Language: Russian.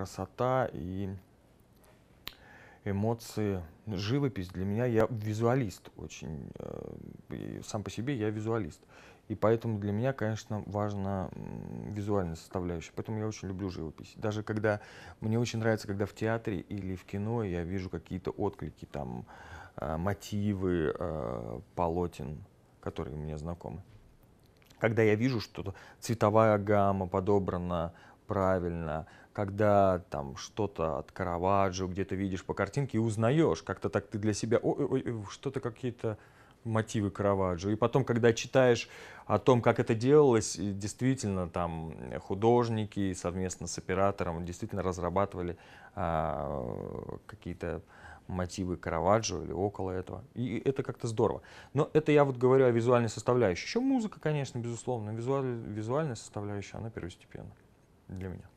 красота и эмоции, живопись для меня, я визуалист очень, э, сам по себе я визуалист. И поэтому для меня, конечно, важна визуальная составляющая. Поэтому я очень люблю живопись. Даже когда мне очень нравится, когда в театре или в кино я вижу какие-то отклики, там, э, мотивы э, полотен, которые мне знакомы. Когда я вижу, что цветовая гамма подобрана правильно, когда там что-то от Караваджо где-то видишь по картинке и узнаешь, как-то так ты для себя, что-то какие-то мотивы Караваджо. И потом, когда читаешь о том, как это делалось, действительно там художники совместно с оператором действительно разрабатывали а, какие-то мотивы Караваджо или около этого. И это как-то здорово. Но это я вот говорю о визуальной составляющей. Еще музыка, конечно, безусловно, визуаль, визуальная составляющая, она первостепенная для меня.